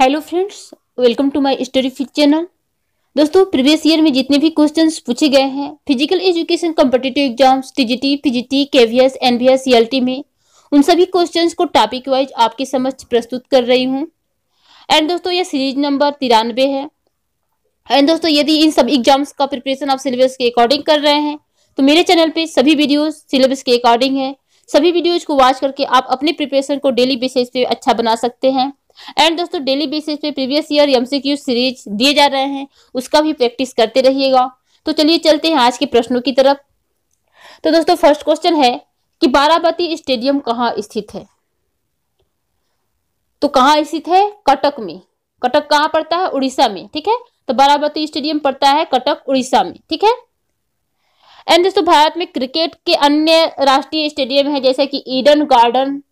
hello friends welcome to my study fizz channel दोस्तों previous year में जितने भी क्वेश्चंस पूछे गए हैं physical education competitive exams TGT PGT KVS NBS CLT में उन सभी क्वेश्चंस को टॉपिक वाइज आपके समक्ष प्रस्तुत कर रही हूँ एंड दोस्तों यह सीरीज नंबर तिरानवे है एंड दोस्तों यदि इन सब एग्जाम्स का प्रिपरेशन आप सिलेबस के अकॉर्डिंग कर रहे हैं तो मेरे चैनल पर सभी वीडियोज सिलेबस के अकॉर्डिंग है सभी वीडियोज को वॉच करके आप अपने प्रिपरेशन को डेली बेसिस पे अच्छा बना सकते हैं एंड दोस्तों डेली बेसिस पे प्रीवियस ईयर एमसीक्यू सीरीज दिए जा रहे हैं उसका भी प्रैक्टिस करते रहिएगा तो चलिए चलते हैं आज के प्रश्नों की तरफ तो दोस्तों फर्स्ट क्वेश्चन है कि बाराबती स्टेडियम कहाँ स्थित है तो कहाँ स्थित है कटक में कटक कहाँ पड़ता है उड़ीसा में ठीक है तो बाराबती स्टेडियम पड़ता है कटक उड़ीसा में ठीक है एंड दोस्तों भारत में क्रिकेट के अन्य राष्ट्रीय स्टेडियम है जैसे कि ईडन गार्डन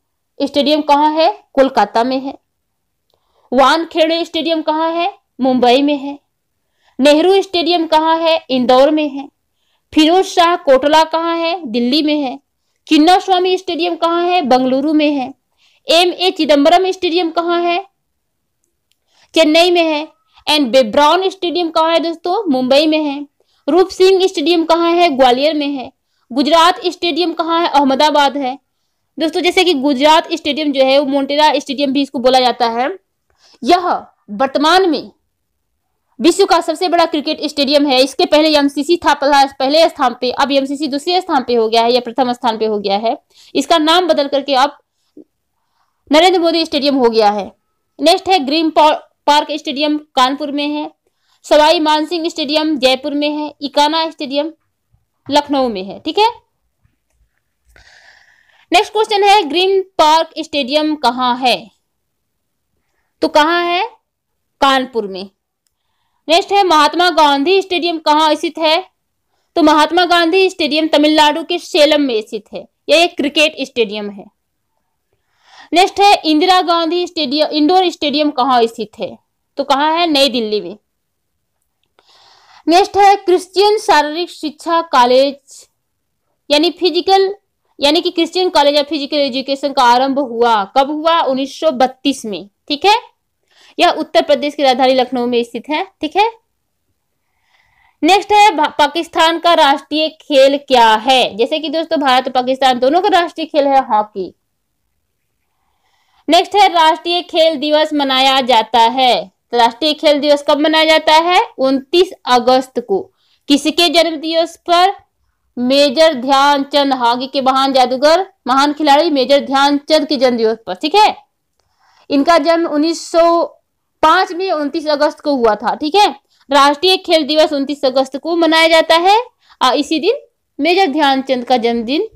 स्टेडियम कहाँ है कोलकाता में है वानखेड़े स्टेडियम कहाँ है मुंबई में है नेहरू स्टेडियम कहाँ है इंदौर में है फिरोज शाह कोटला कहाँ है दिल्ली में है किन्ना स्वामी स्टेडियम कहाँ है बंगलुरु में है एम ए चिदम्बरम स्टेडियम कहाँ है चेन्नई में है एंड बेब्राउन स्टेडियम कहाँ है दोस्तों मुंबई में है रूप सिंह स्टेडियम कहाँ है ग्वालियर में है गुजरात स्टेडियम कहाँ है अहमदाबाद है दोस्तों जैसे कि गुजरात स्टेडियम जो है वो मोन्टेरा स्टेडियम भी इसको बोला जाता है यह वर्तमान में विश्व का सबसे बड़ा क्रिकेट स्टेडियम है इसके पहले एमसीसी था पहले स्थान पे अब एमसीसी दूसरे स्थान पे हो गया है या प्रथम स्थान पे हो गया है इसका नाम बदल करके अब नरेंद्र मोदी स्टेडियम हो गया है नेक्स्ट है ग्रीन पार्क स्टेडियम कानपुर में है सवाई मानसिंह स्टेडियम जयपुर में है इकाना स्टेडियम लखनऊ में है ठीक है नेक्स्ट क्वेश्चन है ग्रीन पार्क स्टेडियम कहाँ है तो कहाँ है कानपुर में नेक्स्ट है महात्मा गांधी स्टेडियम कहाँ स्थित है तो महात्मा गांधी स्टेडियम तमिलनाडु के सेलम में स्थित है यह एक क्रिकेट स्टेडियम है नेक्स्ट है Indira Gandhi stadium indoor stadium कहाँ स्थित है तो कहाँ है नई दिल्ली में नेक्स्ट है क्रिश्चियन शारीरिक शिक्षा कॉलेज यानी फिजिकल यानी कि Christian college of physical education का आरंभ हुआ कब हुआ 1932 में ठीक है यह उत्तर प्रदेश की राजधानी लखनऊ में स्थित है ठीक है नेक्स्ट है पाकिस्तान का राष्ट्रीय खेल क्या है जैसे कि दोस्तों भारत और पाकिस्तान दोनों का राष्ट्रीय खेल है हॉकी नेक्स्ट है राष्ट्रीय खेल दिवस मनाया जाता है तो राष्ट्रीय खेल दिवस कब मनाया जाता है 29 अगस्त को किसके जन्म दिवस पर मेजर ध्यानचंद हॉकी के महान जादूगर महान खिलाड़ी मेजर ध्यानचंद के जन्म दिवस पर ठीक है इनका जन्म उन्नीस पांच में उनतीस अगस्त को हुआ था ठीक है राष्ट्रीय खेल दिवस उनतीस अगस्त को मनाया जाता है और इसी दिन मेजर ध्यानचंद का जन्मदिन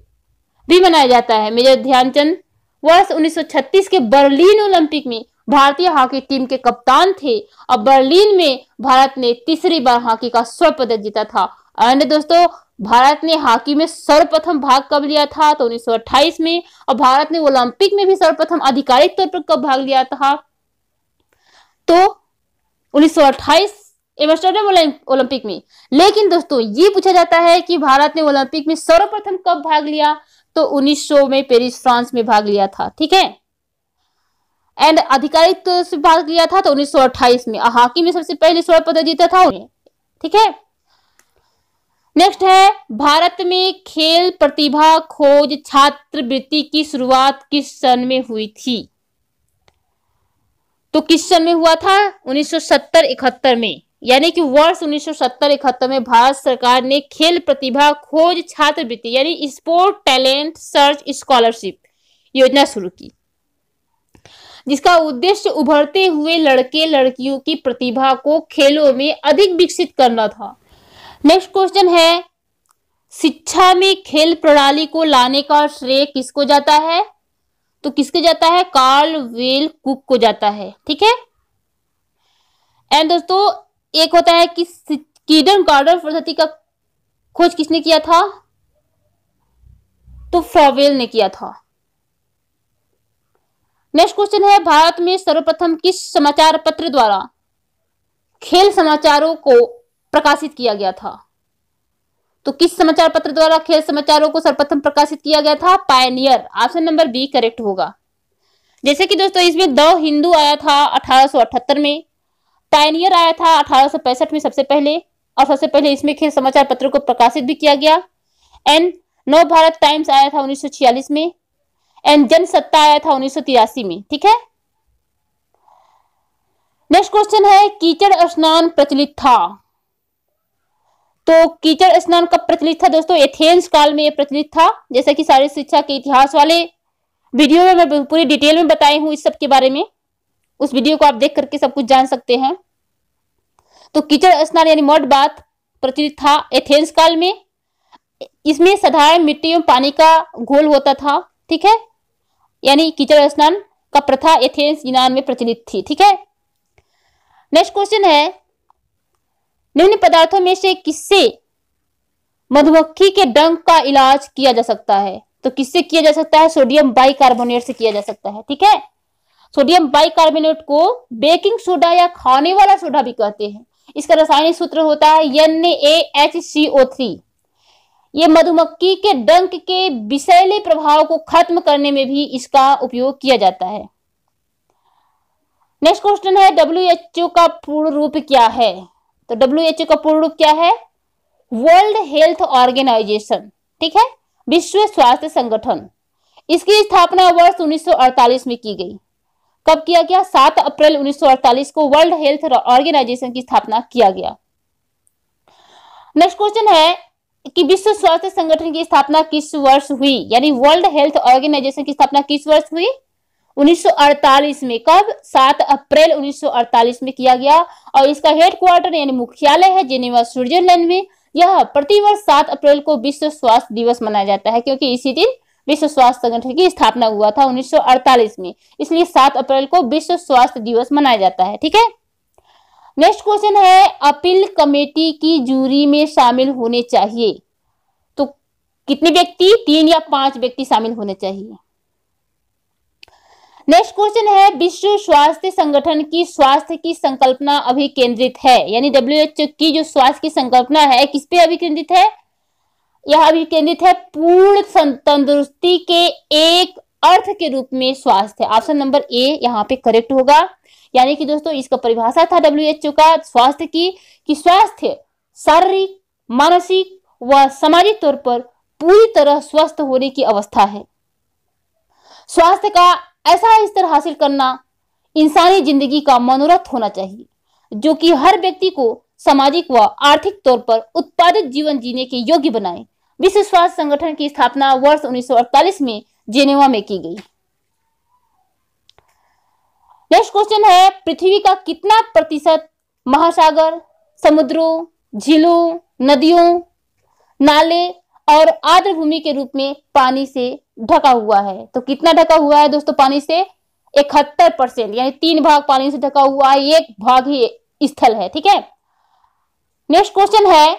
भी मनाया जाता है मेजर ध्यानचंद वर्ष 1936 के बर्लिन ओलंपिक में भारतीय हॉकी टीम के कप्तान थे और बर्लिन में भारत ने तीसरी बार हॉकी का स्वर्ण पदक जीता था एंड दोस्तों भारत ने हॉकी में सर्वप्रथम भाग कब लिया था तो 1928 में और भारत ने ओलंपिक में भी सर्वप्रथम आधिकारिक तौर पर कब भाग लिया था तो उन्नीस सौ अट्ठाईस ओलंपिक में लेकिन दोस्तों ये पूछा जाता है कि भारत ने ओलंपिक में सर्वप्रथम कब भाग लिया तो उन्नीस में पेरिस फ्रांस में भाग लिया था ठीक है एंड आधिकारिक तो से भाग लिया था तो 1928 में हॉकी में सबसे पहले स्वर्ण पदक जीता था ठीक है नेक्स्ट है भारत में खेल प्रतिभा खोज छात्रवृत्ति की शुरुआत किस सन में हुई थी तो किस सन में हुआ था 1970-71 में यानी कि वर्ष 1970-71 में भारत सरकार ने खेल प्रतिभा खोज छात्रवृत्ति यानी स्पोर्ट टैलेंट सर्च स्कॉलरशिप योजना शुरू की जिसका उद्देश्य उभरते हुए लड़के लड़कियों की प्रतिभा को खेलों में अधिक विकसित करना था नेक्स्ट क्वेश्चन है शिक्षा में खेल प्रणाली को लाने का श्रेय किसको जाता है तो किसके जाता है कार्ल वेल कुक को जाता है ठीक है एंड दोस्तों एक होता है कि किडन गार्डन पद्धति का खोज किसने किया था तो फ्रॉवेल ने किया था नेक्स्ट क्वेश्चन है भारत में सर्वप्रथम किस समाचार पत्र द्वारा खेल समाचारों को प्रकाशित किया गया था तो किस समाचार पत्र द्वारा खेल समाचारों को सर्वप्रथम प्रकाशित किया गया था Pioneer option number B correct होगा जैसे कि दोस्तों इसमें द हिंदू आया था अठारह में पायनियर आया था अठारह में सबसे पहले और सबसे पहले इसमें खेल समाचार पत्र को प्रकाशित भी किया गया एंड नव भारत टाइम्स आया था उन्नीस में एंड जनसत्ता आया था उन्नीस में ठीक है नेक्स्ट क्वेश्चन है कीचड़ स्नान प्रचलित था तो कीचड़ स्नान कब प्रचलित था दोस्तों एथेंस काल में ये प्रचलित था जैसा कि सारे शिक्षा के इतिहास वाले वीडियो में मैं पूरी डिटेल में बताई हूँ इस सब के बारे में उस वीडियो को आप देख करके सब कुछ जान सकते हैं तो कीचड़ स्नान यानी मठ बात प्रचलित था एथेंस काल में इसमें साधारण मिट्टी एवं पानी का घोल होता था ठीक है यानी कीचड़ स्नान का प्रथा एथेंस यूनान में प्रचलित थी ठीक है नेक्स्ट क्वेश्चन है निम्न पदार्थों में से किससे मधुमक्खी के डंक का इलाज किया जा सकता है तो किससे किया जा सकता है सोडियम बाइकार्बोनेट से किया जा सकता है ठीक है सोडियम बाइकार्बोनेट को बेकिंग सोडा या खाने वाला सोडा भी कहते हैं इसका रासायनिक सूत्र होता है N A H C O three ये मधुमक्खी के डंक के विषैले प्रभाव को खत्म करने में भी इसका उपयोग किया जाता है नेक्स्ट क्वेश्चन है डब्ल्यू एच ओ का पूर्ण रूप क्या है तो डब्ल्यू का पूर्ण रूप क्या है वर्ल्ड हेल्थ ऑर्गेनाइजेशन ठीक है विश्व स्वास्थ्य संगठन इसकी स्थापना वर्ष 1948 में की गई कब किया गया 7 अप्रैल 1948 को वर्ल्ड हेल्थ ऑर्गेनाइजेशन की स्थापना किया गया नेक्स्ट क्वेश्चन है कि विश्व स्वास्थ्य संगठन की स्थापना किस वर्ष हुई यानी वर्ल्ड हेल्थ ऑर्गेनाइजेशन की स्थापना किस वर्ष हुई 1948 में कब 7 अप्रैल 1948 में किया गया और इसका हेडक्वार्टर यानी मुख्यालय है जेनेवा स्विट्जरलैंड में यह प्रतिवर्ष 7 अप्रैल को विश्व स्वास्थ्य दिवस मनाया जाता है क्योंकि इसी दिन विश्व स्वास्थ्य संगठन की स्थापना हुआ था 1948 में इसलिए 7 अप्रैल को विश्व स्वास्थ्य दिवस मनाया जाता है ठीक है नेक्स्ट क्वेश्चन है अपील कमेटी की जूरी में शामिल होने चाहिए तो कितने व्यक्ति तीन या पांच व्यक्ति शामिल होने चाहिए नेक्स्ट क्वेश्चन है विश्व स्वास्थ्य संगठन की स्वास्थ्य की संकल्पना अभी केंद्रित है यानी डब्ल्यू की जो स्वास्थ्य की संकल्पना है किस पे अभी केंद्रित है यह अभी केंद्रित है पूर्ण तंदुरुस्ती के एक अर्थ के रूप में स्वास्थ्य ऑप्शन नंबर ए यहाँ पे करेक्ट होगा यानी कि दोस्तों इसका परिभाषा था डब्ल्यू का स्वास्थ्य की कि स्वास्थ्य शारीरिक मानसिक व सामाजिक तौर पर पूरी तरह स्वस्थ होने की अवस्था है स्वास्थ्य का ऐसा स्तर हासिल करना इंसानी जिंदगी का मनोरथ होना चाहिए जो कि हर व्यक्ति को सामाजिक व आर्थिक तौर पर उत्पादित जीवन जीने के योग्य बनाए विश्व स्वास्थ्य संगठन की स्थापना वर्ष 1948 में जेनेवा में की गई नेक्स्ट क्वेश्चन है पृथ्वी का कितना प्रतिशत महासागर समुद्रों झीलों नदियों नाले और आर्द्र भूमि के रूप में पानी से ढका हुआ है तो कितना ढका हुआ है दोस्तों पानी से इकहत्तर परसेंट यानी तीन भाग पानी से ढका हुआ है एक भाग ही स्थल है ठीक है नेक्स्ट क्वेश्चन है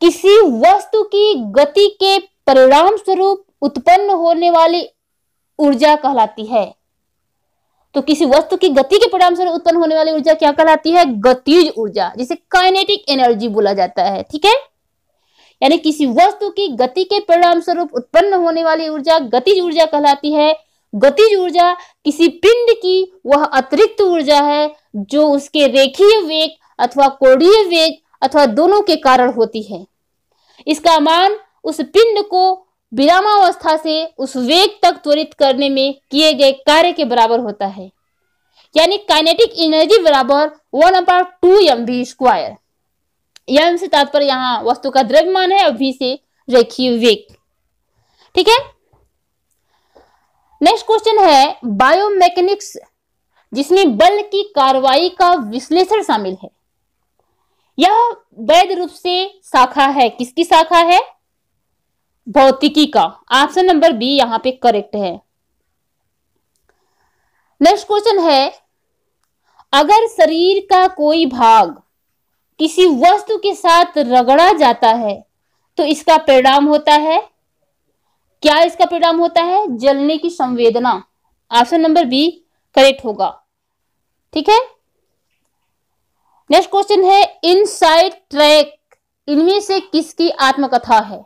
किसी वस्तु की गति के परिणाम स्वरूप उत्पन्न होने वाली ऊर्जा कहलाती है तो किसी वस्तु की गति के परिणाम स्वरूप उत्पन्न होने वाली ऊर्जा क्या कहलाती है गतिज ऊर्जा जिसे काइनेटिक एनर्जी बोला जाता है ठीक है यानी किसी वस्तु की गति के परिणाम स्वरूप उत्पन्न होने वाली ऊर्जा गतिज ऊर्जा कहलाती है गतिज ऊर्जा किसी पिंड की वह अतिरिक्त ऊर्जा है जो उसके रेखीय वेग अथवा कोणीय वेग अथवा दोनों के कारण होती है इसका मान उस पिंड को विरामावस्था से उस वेग तक त्वरित करने में किए गए कार्य के बराबर होता है यानी काइनेटिक एनर्जी बराबर one upon two M V square M से तात्पर्य यहाँ वस्तु का द्रव्यमान है और वी से रेखी वेग ठीक है नेक्स्ट क्वेश्चन है बायोमैकेनिक्स जिसमें बल की कार्रवाई का विश्लेषण शामिल है यह वैध रूप से शाखा है किसकी शाखा है भौतिकी का ऑप्शन नंबर बी यहां पे करेक्ट है नेक्स्ट क्वेश्चन है अगर शरीर का कोई भाग किसी वस्तु के साथ रगड़ा जाता है तो इसका परिणाम होता है क्या इसका परिणाम होता है जलने की संवेदना ऑप्शन नंबर बी करेक्ट होगा ठीक है नेक्स्ट क्वेश्चन है इनसाइड ट्रैक इनमें से किसकी आत्मकथा है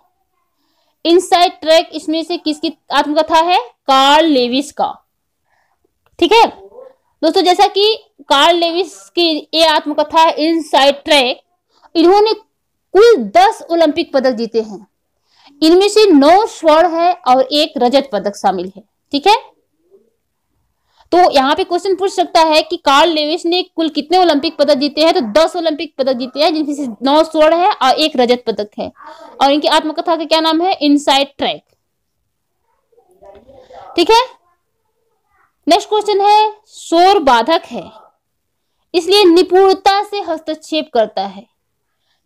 इनसाइड ट्रैक इसमें से किसकी आत्मकथा है कार्ल लेविस का ठीक है दोस्तों जैसा कि कार्ल लेविस की ये आत्मकथा इन साइड ट्रैक इन्होंने कुल दस ओलंपिक पदक जीते हैं इनमें से नौ स्वर्ण है और एक रजत पदक शामिल है ठीक है तो यहाँ पे क्वेश्चन पूछ सकता है कि कार्ल लेविस ने कुल कितने ओलंपिक पदक जीते हैं तो दस ओलंपिक पदक जीते हैं जिनमें से नौ स्वर्ण है और एक रजत पदक है और इनकी आत्मकथा का क्या नाम है इनसाइड ट्रैक ठीक है नेक्स्ट क्वेश्चन है शोर बाधक है इसलिए निपुणता से हस्तक्षेप करता है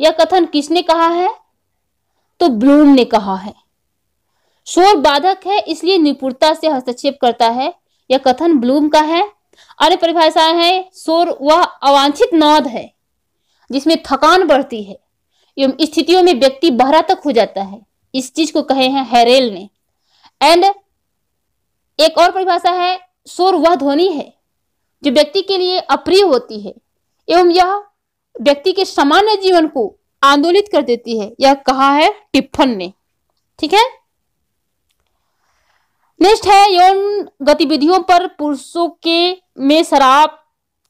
यह कथन किसने कहा है तो ब्लूम ने कहा है शोर बाधक है इसलिए निपुणता से हस्तक्षेप करता है यह कथन ब्लूम का है अन्य परिभाषा है शोर वह अवांछित नाद है जिसमें थकान बढ़ती है एवं स्थितियों में व्यक्ति बहरा तक हो जाता है इस चीज को कहे हैं हेरेल ने एंड एक और परिभाषा है शोर वह ध्वनि है जो व्यक्ति के लिए अप्रिय होती है एवं यह व्यक्ति के सामान्य जीवन को आंदोलित कर देती है यह कहा है टिप्फन ने ठीक है नेक्स्ट है यौन गतिविधियों पर पुरुषों के में शराब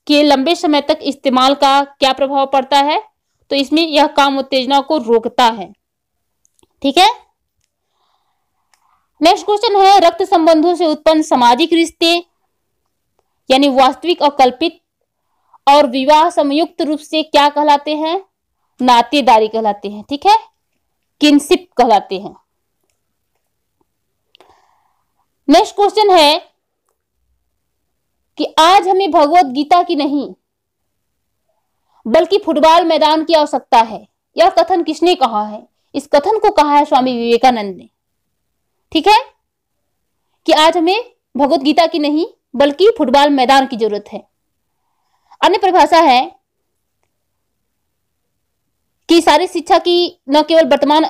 के लंबे समय तक इस्तेमाल का क्या प्रभाव पड़ता है तो इसमें यह काम उत्तेजना को रोकता है ठीक है नेक्स्ट क्वेश्चन है रक्त संबंधों से उत्पन्न सामाजिक रिश्ते यानी वास्तविक और कल्पित और विवाह संयुक्त रूप से क्या कहलाते हैं नातेदारी कहलाते हैं ठीक है किनशिप कहलाते हैं नेक्स्ट क्वेश्चन है कि आज हमें भगवत गीता की नहीं बल्कि फुटबॉल मैदान की आवश्यकता है यह कथन किसने कहा है इस कथन को कहा है स्वामी विवेकानंद ने ठीक है कि आज हमें भगवत गीता की नहीं बल्कि फुटबॉल मैदान की जरूरत है अन्य परिभाषा है कि सारी शिक्षा की न केवल वर्तमान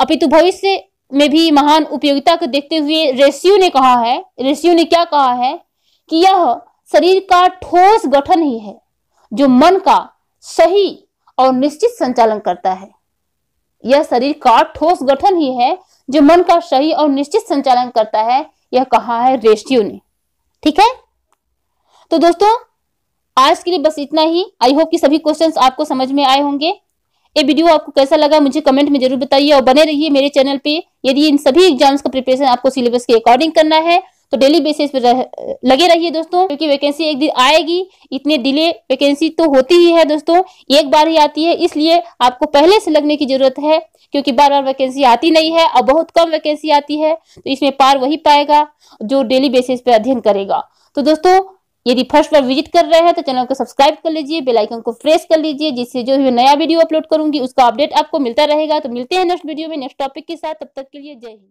अपितु भविष्य में भी महान उपयोगिता को देखते हुए रेशियो ने कहा है रेशियो ने क्या कहा है कि यह शरीर का ठोस गठन ही है जो मन का सही और निश्चित संचालन करता है यह शरीर का ठोस गठन ही है जो मन का सही और निश्चित संचालन करता है यह कहा है रेशियो ने ठीक है तो दोस्तों आज के लिए बस इतना ही आई होप कि सभी क्वेश्चंस आपको समझ में आए होंगे ये वीडियो आपको कैसा लगा मुझे कमेंट में जरूर बताइए और बने रहिए मेरे चैनल पे यदि इन सभी एग्जाम्स का प्रिपरेशन आपको सिलेबस के अकॉर्डिंग करना है तो डेली बेसिस पर लगे रहिए दोस्तों क्योंकि वैकेंसी एक दिन आएगी इतने डिले वैकेंसी तो होती ही है दोस्तों एक बार ही आती है इसलिए आपको पहले से लगने की जरूरत है क्योंकि बार बार वैकेंसी आती नहीं है और बहुत कम वैकेंसी आती है तो इसमें पार वही पाएगा जो डेली बेसिस पर अध्ययन करेगा तो दोस्तों यदि फर्स्ट बार विजिट कर रहे हैं तो चैनल को सब्सक्राइब कर लीजिए बेल आइकन को प्रेस कर लीजिए जिससे जो भी नया वीडियो अपलोड करूंगी उसका अपडेट आपको मिलता रहेगा तो मिलते हैं नेक्स्ट वीडियो में नेक्स्ट टॉपिक के साथ तब तक के लिए जय हिंद